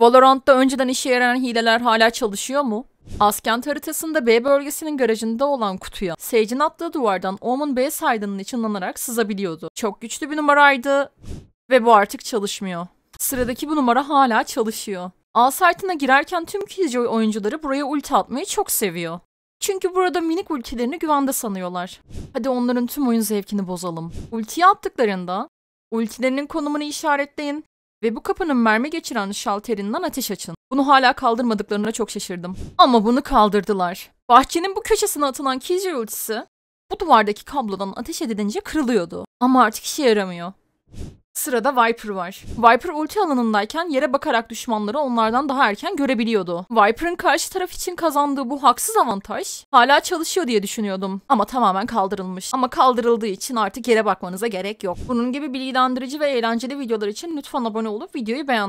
Valorant'ta önceden işe yarayan hileler hala çalışıyor mu? Askent haritasında B bölgesinin garajında olan kutuya Sage'in attığı duvardan Omen B saydığının içinlanarak sızabiliyordu. Çok güçlü bir numaraydı ve bu artık çalışmıyor. Sıradaki bu numara hala çalışıyor. A site'ına girerken tüm Killjoy oyuncuları buraya ulti atmayı çok seviyor. Çünkü burada minik ultilerini güvende sanıyorlar. Hadi onların tüm oyun zevkini bozalım. Ultiyi attıklarında ultilerinin konumunu işaretleyin ve bu kapının mermi geçiren şalterinden ateş açın. Bunu hala kaldırmadıklarına çok şaşırdım. Ama bunu kaldırdılar. Bahçenin bu köşesine atılan Kizir ultisi bu duvardaki kablodan ateş edilince kırılıyordu. Ama artık işe yaramıyor. Sırada Viper var. Viper ulti alanındayken yere bakarak düşmanları onlardan daha erken görebiliyordu. Viper'ın karşı taraf için kazandığı bu haksız avantaj hala çalışıyor diye düşünüyordum. Ama tamamen kaldırılmış. Ama kaldırıldığı için artık yere bakmanıza gerek yok. Bunun gibi bilgilendirici ve eğlenceli videolar için lütfen abone olup videoyu beğen.